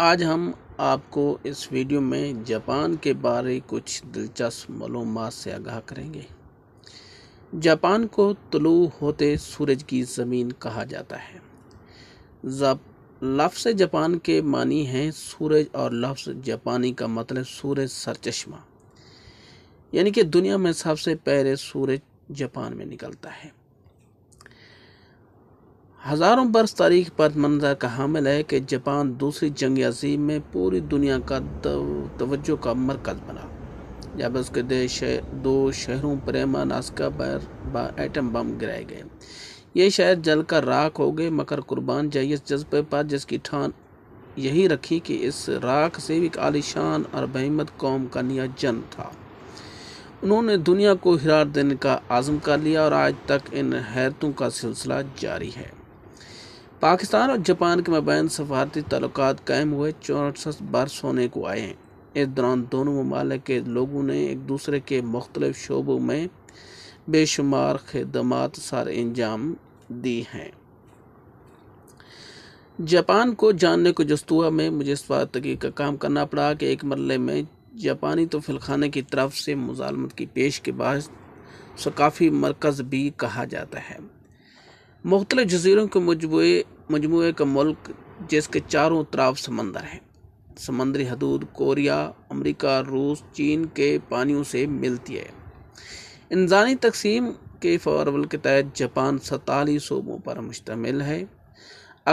आज हम आपको इस वीडियो में जापान के बारे कुछ दिलचस्प मलूम से आगाह करेंगे जापान को तलु होते सूरज की ज़मीन कहा जाता है लफ्स जापान के मानी हैं सूरज और लफ्स जापानी का मतलब सूरज सरचश्मा यानी कि दुनिया में सबसे पहले सूरज जापान में निकलता है हज़ारों बरस तारीख पर मंजर का हामिल है कि जापान दूसरी जंग अजीम में पूरी दुनिया का तवज्जो का मरकज़ बना जब उसके देश दो शहरों प्रेमा नास्का पर एटम बम गिराए गए ये शहर जल कर राख हो गए मकर कुर्बान जाइए इस जज्बे पर जिसकी ठान यही रखी कि इस राख से भी आलिशान और बहमत कौम का निया जन था उन्होंने दुनिया को हिरार देने का आज़म कर लिया और आज तक इन हैरतों का सिलसिला जारी है पाकिस्तान और जापान के मबैन सफारती तल्लक कायम हुए चौसठ बरस होने को आए हैं इस दौरान दोनों ममालिक के लोगों ने एक दूसरे के मुख्तलिफ शोबों में बेशुमार खदम सर अंजाम दी हैं जापान को जानने को जस्तुआ में मुझे इस बात तकी का काम करना पड़ा कि एक मरले में जापानी तो की तरफ से मुजालमत की पेश के बाद सकाफ़ी मरकज़ भी कहा जाता है मुख्तल जजीरों के मजमू मजमू का मुल्क जिसके चारों तरफ समंदर हैं समंदरी हदूद कोरिया अमेरिका रूस चीन के पानियों से मिलती है इंसानी तकसीम के फॉरवल के तहत जापान सतालीस सूबों पर मुश्तमिल है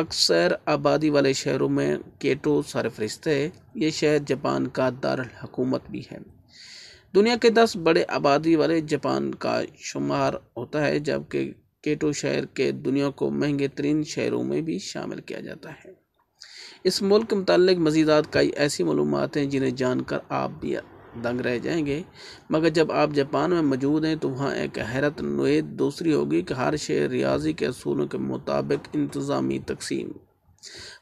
अक्सर आबादी वाले शहरों में केटो सरफरिस्त है ये शहर जापान का दारकूमत भी है दुनिया के दस बड़े आबादी वाले जापान का शुमार होता है जबकि केटो शहर के दुनिया को महंगे तरीन शहरों में भी शामिल किया जाता है इस मुल्क के मतलब मज़ीदात कई ऐसी मालूम हैं जिन्हें जानकर आप भी दंग रह जाएंगे मगर जब आप जापान में मौजूद हैं तो वहाँ एक हैरत नोद दूसरी होगी कि हर शहर रियाजी के असूलों के मुताबिक इंतज़ामी तकसीम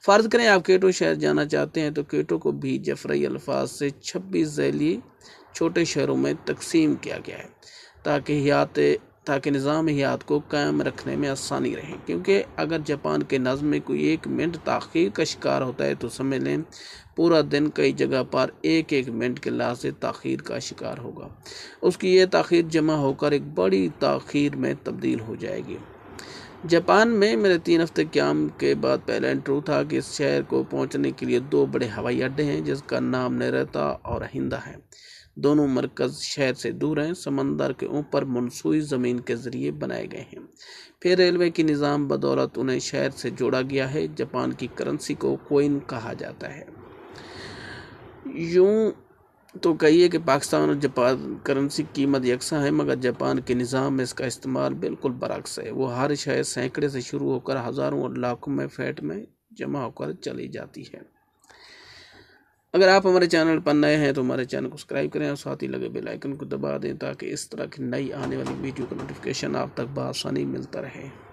फ़र्ज़ करें आप केटो शहर जाना चाहते हैं तो केटो को भी जफरी अल्फाज से छब्बीस झैली छोटे शहरों में तकसीम किया गया है ताकि हयात ताकि निज़ाम हयात को कायम रखने में आसानी रहे क्योंकि अगर जापान के नज़म में कोई एक मिनट तखीर का शिकार होता है तो समझ लें पूरा दिन कई जगह पर एक एक मिनट के लाज से तखीर का शिकार होगा उसकी ये तखीर जमा होकर एक बड़ी तखीर में तब्दील हो जाएगी जापान में मेरे तीन हफ्ते क्याम के बाद पहला इंटरव्यू था कि इस शहर को पहुँचने के लिए दो बड़े हवाई अड्डे हैं जिसका नाम नरता और हिंदा है दोनों मरकज़ शहर से दूर हैं समंदर के ऊपर मनसूई ज़मीन के ज़रिए बनाए गए हैं फिर रेलवे की निज़ाम बदौलत उन्हें शहर से जोड़ा गया है जापान की करेंसी को कोइन कहा जाता है यूँ तो कहिए कि पाकिस्तान और जापान करेंसी कीमत यकसा है मगर जापान के निज़ाम में इसका इस्तेमाल बिल्कुल बरक्स है वो हर शहर सैकड़े से शुरू होकर हज़ारों और लाखों में फैट में जमा होकर चली जाती है अगर आप हमारे चैनल पर नए हैं तो हमारे चैनल को सब्सक्राइब करें और साथ ही लगे बेल आइकन को दबा दें ताकि इस तरह की नई आने वाली वीडियो का नोटिफिकेशन आप तक बसानी मिलता रहे